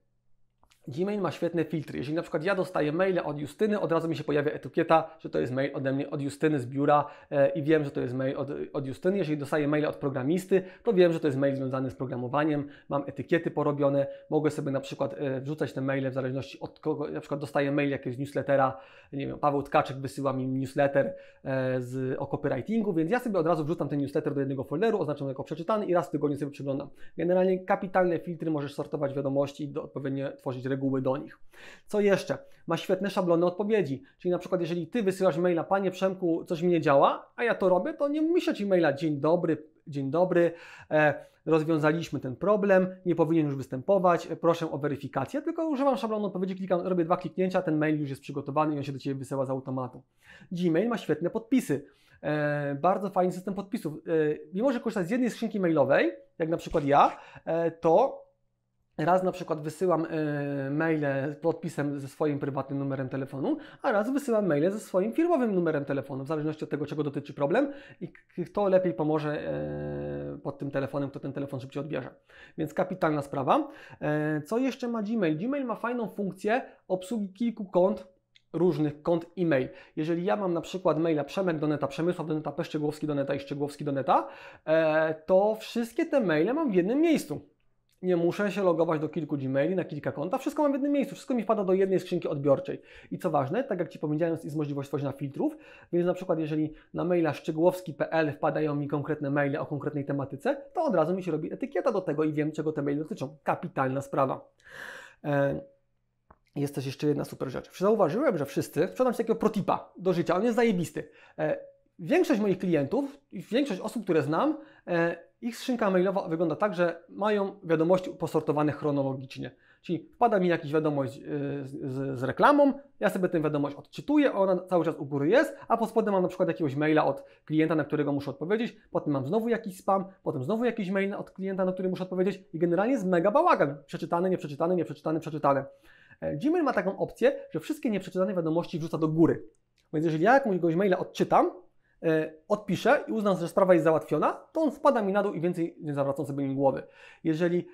Gmail ma świetne filtry. Jeśli na przykład ja dostaję maile od Justyny, od razu mi się pojawia etykieta, że to jest mail ode mnie, od Justyny z biura e, i wiem, że to jest mail od, od Justyny. Jeżeli dostaję maile od programisty, to wiem, że to jest mail związany z programowaniem, mam etykiety porobione, mogę sobie na przykład e, wrzucać te maile w zależności od kogo, na przykład dostaję mail jakiegoś newslettera, nie wiem, Paweł Tkaczek wysyła mi newsletter e, z, o copywritingu, więc ja sobie od razu wrzucam ten newsletter do jednego folderu, oznaczam jako przeczytany i raz w tygodniu sobie przeglądam. Generalnie kapitalne filtry możesz sortować wiadomości i odpowiednio tworzyć regulacje reguły do nich. Co jeszcze? Ma świetne szablony odpowiedzi, czyli na przykład jeżeli Ty wysyłasz maila, Panie Przemku, coś mi nie działa, a ja to robię, to nie myślę Ci maila, dzień dobry, dzień dobry, e, rozwiązaliśmy ten problem, nie powinien już występować, proszę o weryfikację, tylko używam szablonu odpowiedzi, klikam, robię dwa kliknięcia, ten mail już jest przygotowany i on się do Ciebie wysyła z automatu. Gmail ma świetne podpisy, e, bardzo fajny system podpisów. E, mimo, że korzysta z jednej skrzynki mailowej, jak na przykład ja, e, to Raz na przykład wysyłam e, maile z podpisem ze swoim prywatnym numerem telefonu, a raz wysyłam maile ze swoim firmowym numerem telefonu, w zależności od tego, czego dotyczy problem i kto lepiej pomoże e, pod tym telefonem, kto ten telefon szybciej odbierze. Więc kapitalna sprawa. E, co jeszcze ma Gmail? Gmail ma fajną funkcję obsługi kilku kont różnych kont e-mail. Jeżeli ja mam na przykład maila Przemek do neta, Przemysław do neta, Peszczegłowski do neta i Szczegłowski do neta, e, to wszystkie te maile mam w jednym miejscu nie muszę się logować do kilku Gmaili, na kilka konta, wszystko mam w jednym miejscu, wszystko mi wpada do jednej skrzynki odbiorczej. I co ważne, tak jak Ci powiedziałem, jest możliwość tworzenia filtrów, więc na przykład jeżeli na maila szczegółowski.pl wpadają mi konkretne maile o konkretnej tematyce, to od razu mi się robi etykieta do tego i wiem, czego te maile dotyczą. Kapitalna sprawa. E jest też jeszcze jedna super rzecz. Zauważyłem, że wszyscy, sprzedam się takiego protipa do życia, on jest zajebisty. E, Większość moich klientów, większość osób, które znam, e, ich skrzynka mailowa wygląda tak, że mają wiadomości posortowane chronologicznie. Czyli wpada mi jakaś wiadomość e, z, z, z, reklamą, ja sobie tę wiadomość odczytuję, ona cały czas u góry jest, a pod spodem mam na przykład jakiegoś maila od klienta, na którego muszę odpowiedzieć, potem mam znowu jakiś spam, potem znowu jakiś mail od klienta, na który muszę odpowiedzieć i generalnie jest mega bałagan. Przeczytany, nieprzeczytany, nieprzeczytany, przeczytany. E, Gmail ma taką opcję, że wszystkie nieprzeczytane wiadomości wrzuca do góry. Więc jeżeli ja jakąś maila odczytam, E, odpiszę i uznam, że sprawa jest załatwiona, to on spada mi na dół i więcej nie zawracam sobie nim głowy. Jeżeli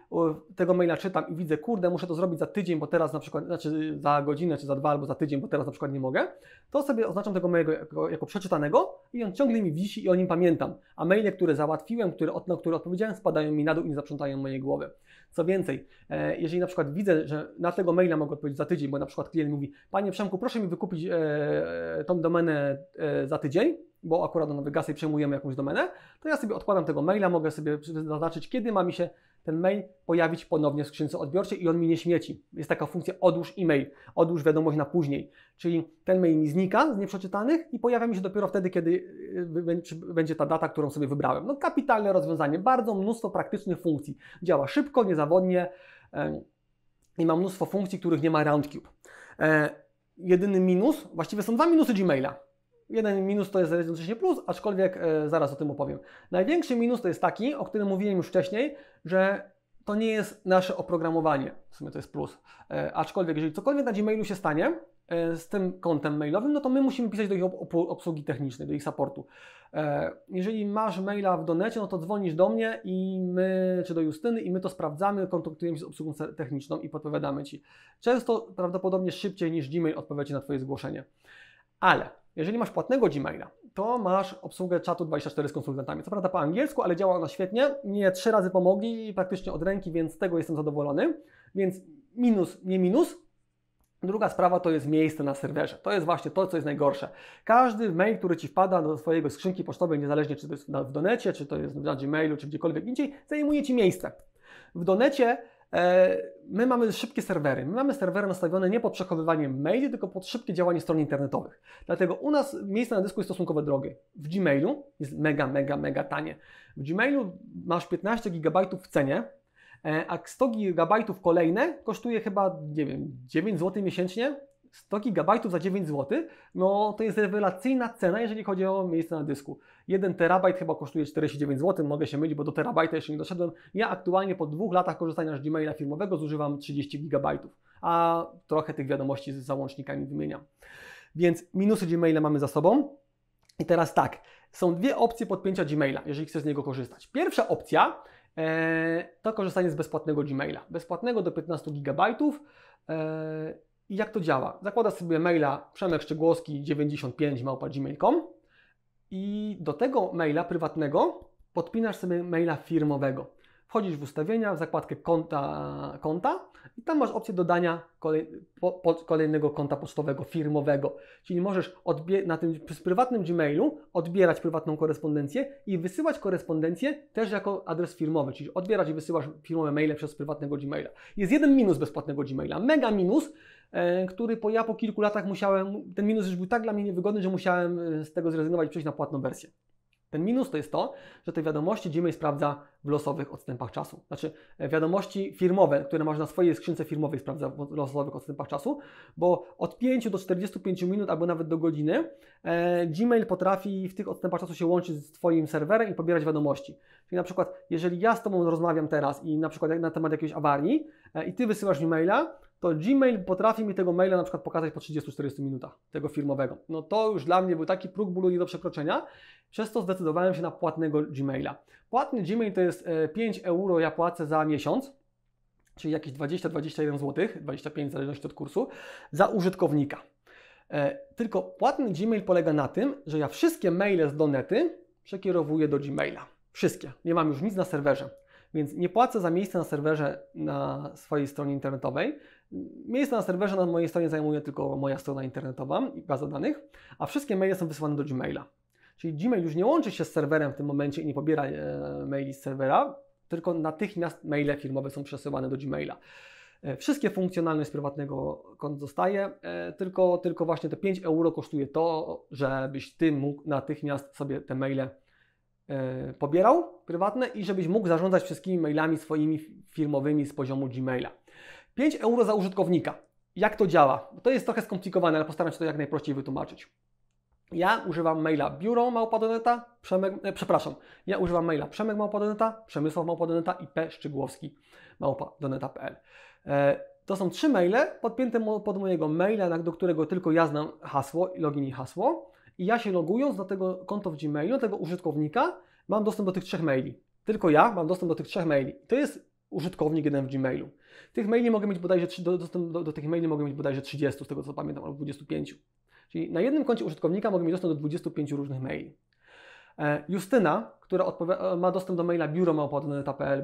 tego maila czytam i widzę, kurde, muszę to zrobić za tydzień, bo teraz na przykład, znaczy za godzinę, czy za dwa, albo za tydzień, bo teraz na przykład nie mogę, to sobie oznaczam tego mojego jako, jako przeczytanego i on ciągle mi wisi i o nim pamiętam. A maile, które załatwiłem, które, na które odpowiedziałem, spadają mi na dół i nie zaprzątają mojej głowy. Co więcej, e, jeżeli na przykład widzę, że na tego maila mogę odpowiedzieć za tydzień, bo na przykład klient mówi, panie Przemku, proszę mi wykupić e, tą domenę za tydzień, bo akurat on wygasa i przejmujemy jakąś domenę, to ja sobie odkładam tego maila, mogę sobie zaznaczyć, kiedy ma mi się ten mail pojawić ponownie w skrzynce odbiorczej i on mi nie śmieci. Jest taka funkcja odłóż e-mail, odłóż wiadomość na później. Czyli ten mail mi znika z nieprzeczytanych i pojawia mi się dopiero wtedy, kiedy y, będzie ta data, którą sobie wybrałem. No kapitalne rozwiązanie, bardzo mnóstwo praktycznych funkcji. Działa szybko, niezawodnie i ma mnóstwo funkcji, których nie ma RoundCube. E, jedyny minus, właściwie są dwa minusy Gmaila. Jeden minus to jest jednocześnie plus, aczkolwiek e, zaraz o tym opowiem. Największy minus to jest taki, o którym mówiłem już wcześniej, że to nie jest nasze oprogramowanie. W sumie to jest plus. E, aczkolwiek, jeżeli cokolwiek na Gmailu się stanie e, z tym kontem mailowym, no to my musimy pisać do ich obsługi technicznej, do ich supportu. E, jeżeli masz maila w donecie, no to dzwonisz do mnie i my, czy do Justyny, i my to sprawdzamy, kontaktujemy się z obsługą techniczną i podpowiadamy ci. Często prawdopodobnie szybciej niż Gmail odpowiada na Twoje zgłoszenie. Ale jeżeli masz płatnego Gmaila, to masz obsługę czatu 24 z konsultantami. Co prawda po angielsku, ale działa ona świetnie. Mnie trzy razy pomogli praktycznie od ręki, więc z tego jestem zadowolony. Więc minus, nie minus, Druga sprawa to jest miejsce na serwerze. To jest właśnie to, co jest najgorsze. Każdy mail, który ci wpada do swojego skrzynki pocztowej, niezależnie czy to jest w Donecie, czy to jest na Gmailu, czy gdziekolwiek indziej, zajmuje ci miejsce. W Donecie E, my mamy szybkie serwery. My mamy serwery nastawione nie pod przechowywanie maili, tylko pod szybkie działanie stron internetowych. Dlatego u nas miejsce na dysku jest stosunkowo drogie. W Gmailu jest mega, mega, mega tanie. W Gmailu masz 15 GB w cenie, e, a 100 GB kolejne kosztuje chyba, nie wiem, 9 zł miesięcznie, 100 GB za 9 zł, no to jest rewelacyjna cena, jeżeli chodzi o miejsce na dysku. 1 terabajt chyba kosztuje 49 zł, mogę się mylić, bo do terabajta jeszcze nie doszedłem. Ja aktualnie po dwóch latach korzystania z Gmaila firmowego zużywam 30 GB, a trochę tych wiadomości z załącznikami wymieniam. Więc minusy Gmaila mamy za sobą. I teraz tak, są dwie opcje podpięcia Gmaila, jeżeli chcesz z niego korzystać. Pierwsza opcja e, to korzystanie z bezpłatnego Gmaila. Bezpłatnego do 15 GB. I jak to działa? Zakłada sobie maila przemekszczygłoski 95 gmail.com i do tego maila prywatnego podpinasz sobie maila firmowego. Wchodzisz w ustawienia, w zakładkę konta, konta i tam masz opcję dodania kolej, po, po, kolejnego konta pocztowego firmowego. Czyli możesz na tym prywatnym Gmailu odbierać prywatną korespondencję i wysyłać korespondencję też jako adres firmowy, czyli odbierać i wysyłasz firmowe maile przez prywatnego Gmaila. Jest jeden minus bezpłatnego Gmaila, mega minus, E, który po ja po kilku latach musiałem, ten minus już był tak dla mnie niewygodny, że musiałem e, z tego zrezygnować i przejść na płatną wersję. Ten minus to jest to, że te wiadomości Gmail sprawdza w losowych odstępach czasu. Znaczy e, wiadomości firmowe, które masz na swojej skrzynce firmowej sprawdza w losowych odstępach czasu, bo od 5 do 45 minut albo nawet do godziny e, Gmail potrafi w tych odstępach czasu się łączyć z Twoim serwerem i pobierać wiadomości. Czyli na przykład jeżeli ja z Tobą rozmawiam teraz i na przykład na temat jakiejś awarii e, i Ty wysyłasz mi maila, to Gmail potrafi mi tego maila na przykład pokazać po 30-40 minutach, tego firmowego. No to już dla mnie był taki próg bólu nie do przekroczenia, przez to zdecydowałem się na płatnego Gmaila. Płatny Gmail to jest 5 e, euro ja płacę za miesiąc, czyli jakieś 20-21 zł, 25 w zależności od kursu, za użytkownika. E, tylko płatny Gmail polega na tym, że ja wszystkie maile z Donety przekierowuję do Gmaila. Wszystkie. Nie mam już nic na serwerze. Więc nie płacę za miejsce na serwerze na swojej stronie internetowej, Miejsce na serwerze na mojej stronie zajmuje tylko moja strona internetowa i baza danych, a wszystkie maile są wysyłane do Gmaila. Czyli Gmail już nie łączy się z serwerem w tym momencie i nie pobiera e, maili z serwera, tylko natychmiast maile firmowe są przesyłane do Gmaila. E, wszystkie funkcjonalność prywatnego kont zostaje, e, tylko, tylko właśnie te 5 euro kosztuje to, żebyś ty mógł natychmiast sobie te maile pobierał prywatne i żebyś mógł zarządzać wszystkimi mailami swoimi firmowymi z poziomu Gmaila. 5 euro za użytkownika. Jak to działa? To jest trochę skomplikowane, ale postaram się to jak najprościej wytłumaczyć. Ja używam maila biuro małpadoneta, przemek, e, przepraszam, ja używam maila przemek małpadoneta, przemysław małpadoneta i pszczygłowski małpadoneta.pl. E, to są trzy maile podpięte pod mojego maila, do którego tylko ja znam hasło, login i hasło. I ja się logując do tego konta w Gmailu, tego użytkownika, mam dostęp do tych trzech maili. Tylko ja mam dostęp do tych trzech maili. To jest użytkownik jeden w Gmailu. Tych maili mogę mieć bodajże, do, dostęp do, do tych maili mogę mieć bodajże 30, z tego co pamiętam, albo 25. Czyli na jednym koncie użytkownika mogę mieć dostęp do 25 różnych maili. E, justyna, która e, ma dostęp do maila Bog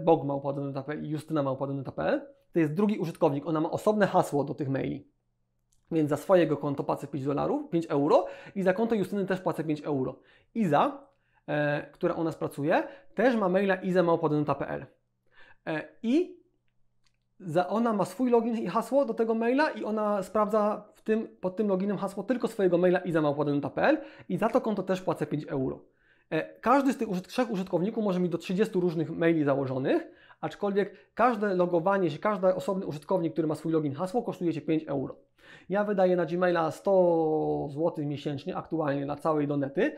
bogmałpa.pl i justynamałpa.pl, to jest drugi użytkownik. Ona ma osobne hasło do tych maili. Więc za swojego konto płacę 5 dolarów, 5 euro i za konto Justyny też płacę 5 euro. Iza, e, która u nas pracuje, też ma maila izamałpa.pl. E, I ona ma swój login i hasło do tego maila i ona sprawdza w tym, pod tym loginem hasło tylko swojego maila i zamałpładenuta.pl i za to konto też płacę 5 euro. E, każdy z tych trzech użytkowników może mieć do 30 różnych maili założonych, aczkolwiek każde logowanie się, każdy osobny użytkownik, który ma swój login, hasło kosztuje Cię 5 euro. Ja wydaję na Gmaila 100 zł miesięcznie aktualnie na całej donety,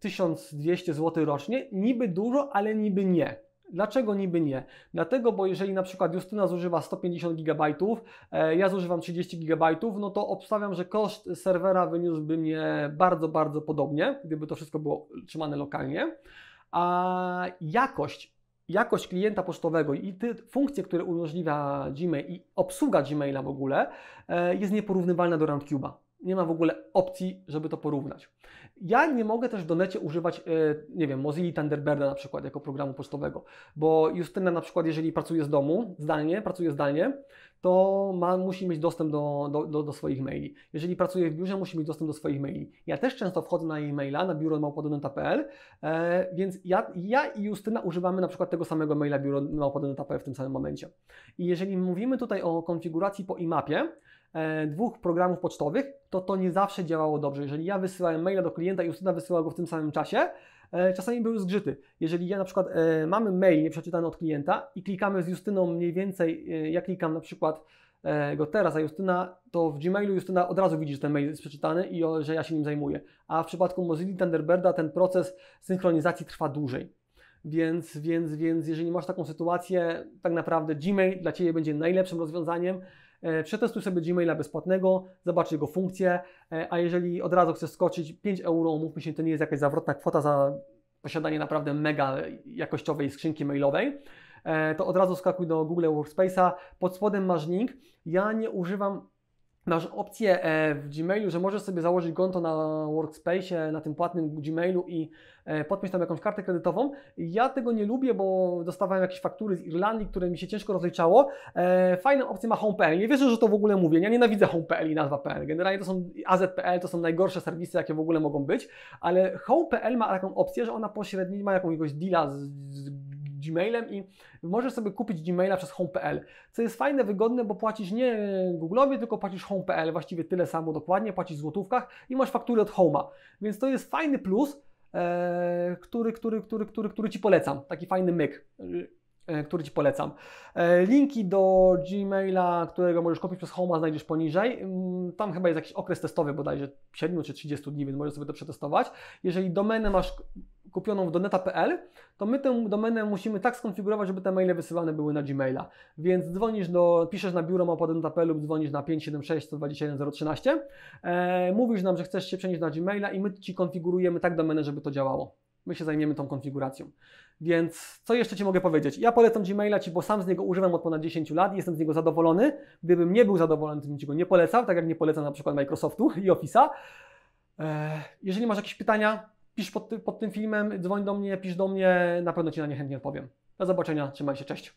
1200 e, zł rocznie, niby dużo, ale niby nie. Dlaczego niby nie? Dlatego, bo jeżeli na przykład Justyna zużywa 150 GB, e, ja zużywam 30 GB, no to obstawiam, że koszt serwera wyniósłby mnie bardzo, bardzo podobnie, gdyby to wszystko było trzymane lokalnie. A jakość, jakość klienta pocztowego i te funkcje, które umożliwia Gmail i obsługa Gmaila w ogóle e, jest nieporównywalna do RoundCube'a nie ma w ogóle opcji, żeby to porównać. Ja nie mogę też w Donecie używać, e, nie wiem, Mozilla Thunderbirda na przykład jako programu pocztowego, bo Justyna na przykład, jeżeli pracuje z domu, zdalnie, pracuje zdalnie, to ma, musi mieć dostęp do, do, do, do swoich maili. Jeżeli pracuje w biurze, musi mieć dostęp do swoich maili. Ja też często wchodzę na jej maila, na biuro e, więc ja, ja i Justyna używamy na przykład tego samego maila biuromałpodoneta.pl w tym samym momencie. I jeżeli mówimy tutaj o konfiguracji po IMAP-ie, E, dwóch programów pocztowych, to to nie zawsze działało dobrze. Jeżeli ja wysyłałem maila do klienta i usługa wysyłała go w tym samym czasie, e, czasami były zgrzyty. Jeżeli ja na przykład e, mamy mail nieprzeczytany od klienta i klikamy z Justyną mniej więcej, ja klikam na przykład go teraz, a Justyna, to w Gmailu Justyna od razu widzi, że ten mail jest przeczytany i że ja się nim zajmuję. A w przypadku Mozilla Thunderbirda ten proces synchronizacji trwa dłużej. Więc, więc, więc jeżeli masz taką sytuację, tak naprawdę Gmail dla Ciebie będzie najlepszym rozwiązaniem, E, przetestuj sobie Gmaila bezpłatnego, zobacz jego funkcję, e, a jeżeli od razu chcesz skoczyć 5 euro, mówmy się, to nie jest jakaś zawrotna kwota za posiadanie naprawdę mega jakościowej skrzynki mailowej, e, to od razu skakuj do Google Workspace'a. Pod spodem masz link. Ja nie używam masz opcję e, w Gmailu, że możesz sobie założyć konto na Workspace, na tym płatnym Gmailu i e, podpiąć tam jakąś kartę kredytową. Ja tego nie lubię, bo dostawałem jakieś faktury z Irlandii, które mi się ciężko rozliczało. E, Fajną opcję ma Home.pl. Nie wierzę, że to w ogóle mówię. Ja nienawidzę Home.pl i nazwa.pl. Generalnie to są AZ.pl, to są najgorsze serwisy, jakie w ogóle mogą być, ale Home.pl ma taką opcję, że ona pośrednio ma jakiegoś deala z, z Gmailem i możesz sobie kupić Gmaila przez home.pl, co jest fajne, wygodne, bo płacisz nie Google'owi, tylko płacisz home.pl, właściwie tyle samo dokładnie, płacisz w złotówkach i masz faktury od home'a, więc to jest fajny plus, e, który, który, który, który, który Ci polecam, taki fajny myk. E, który Ci polecam. E, linki do Gmaila, którego możesz kopić przez Home, znajdziesz poniżej. Mm, tam chyba jest jakiś okres testowy bodajże 7 czy 30 dni, więc możesz sobie to przetestować. Jeżeli domenę masz kupioną w doneta.pl, to my tę domenę musimy tak skonfigurować, żeby te maile wysyłane były na Gmaila. Więc dzwonisz do, piszesz na biuro doneta.pl lub dzwonisz na 576 121 013. E, mówisz nam, że chcesz się przenieść na Gmaila i my Ci konfigurujemy tak domenę, żeby to działało. My się zajmiemy tą konfiguracją. Więc co jeszcze Ci mogę powiedzieć? Ja polecam Gmaila Ci, bo sam z niego używam od ponad 10 lat, i jestem z niego zadowolony. Gdybym nie był zadowolony, to bym Ci go nie polecał, tak jak nie polecam na przykład Microsoftu i Office'a. E, jeżeli masz jakieś pytania, pisz pod, ty, pod tym filmem, dzwoń do mnie, pisz do mnie, na pewno Ci na nie chętnie odpowiem. Do zobaczenia, trzymaj się, cześć.